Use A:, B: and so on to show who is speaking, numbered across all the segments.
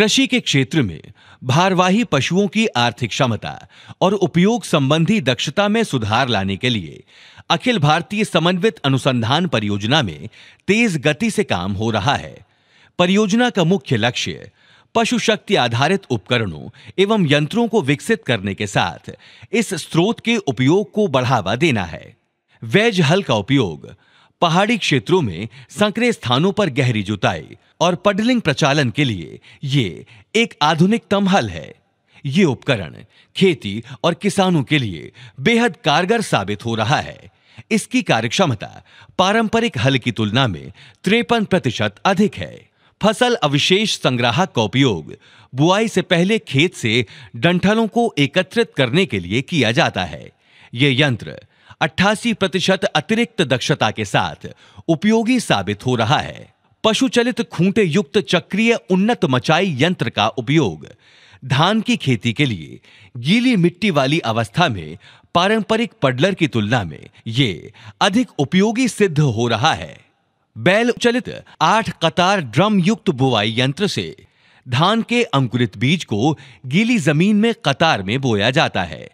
A: कृषि के क्षेत्र में भारवाही पशुओं की आर्थिक क्षमता और उपयोग संबंधी दक्षता में सुधार लाने के लिए अखिल भारतीय समन्वित अनुसंधान परियोजना में तेज गति से काम हो रहा है परियोजना का मुख्य लक्ष्य पशु शक्ति आधारित उपकरणों एवं यंत्रों को विकसित करने के साथ इस स्रोत के उपयोग को बढ़ावा देना है वेज हल का उपयोग पहाड़ी क्षेत्रों में संकरे स्थानों पर गहरी जुताई और पडलिंग प्रचालन के लिए ये एक आधुनिकतम हल है ये उपकरण खेती और किसानों के लिए बेहद कारगर साबित हो रहा है इसकी कार्यक्षमता पारंपरिक हल की तुलना में त्रेपन प्रतिशत अधिक है फसल अविशेष संग्राहक का उपयोग बुआई से पहले खेत से डंठलों को एकत्रित करने के लिए किया जाता है ये यंत्र अट्ठासी प्रतिशत अतिरिक्त दक्षता के साथ उपयोगी साबित हो रहा है पशु चलित खूंटे युक्त चक्रीय उन्नत मचाई यंत्र का उपयोग धान की खेती के लिए गीली मिट्टी वाली अवस्था में पारंपरिक पडलर की तुलना में ये अधिक उपयोगी सिद्ध हो रहा है बैल चलित आठ कतार ड्रम युक्त बुवाई यंत्र से धान के अंकुरित बीज को गीली जमीन में कतार में बोया जाता है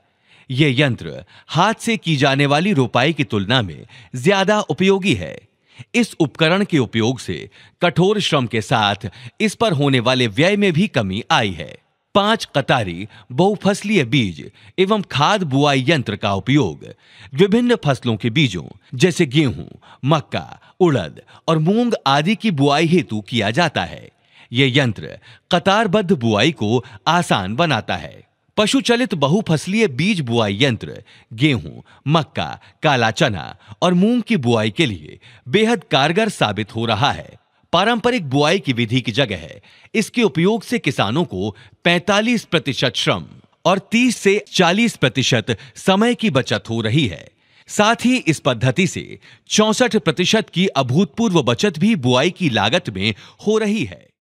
A: ये यंत्र हाथ से की जाने वाली रोपाई की तुलना में ज्यादा उपयोगी है इस उपकरण के उपयोग से कठोर श्रम के साथ इस पर होने वाले व्यय में भी कमी आई है पांच कतारी बहुफसलीय बीज एवं खाद बुआई यंत्र का उपयोग विभिन्न फसलों के बीजों जैसे गेहूं मक्का उड़द और मूंग आदि की बुआई हेतु किया जाता है ये यंत्र कतारबद्ध बुआई को आसान बनाता है पशु चलित बहुफसलीय बीज बुआई यंत्र गेहूं मक्का काला चना और मूंग की बुआई के लिए बेहद कारगर साबित हो रहा है पारंपरिक बुआई की विधि की जगह इसके उपयोग से किसानों को 45 प्रतिशत श्रम और 30 से 40 प्रतिशत समय की बचत हो रही है साथ ही इस पद्धति से चौसठ प्रतिशत की अभूतपूर्व बचत भी बुआई की लागत में हो रही है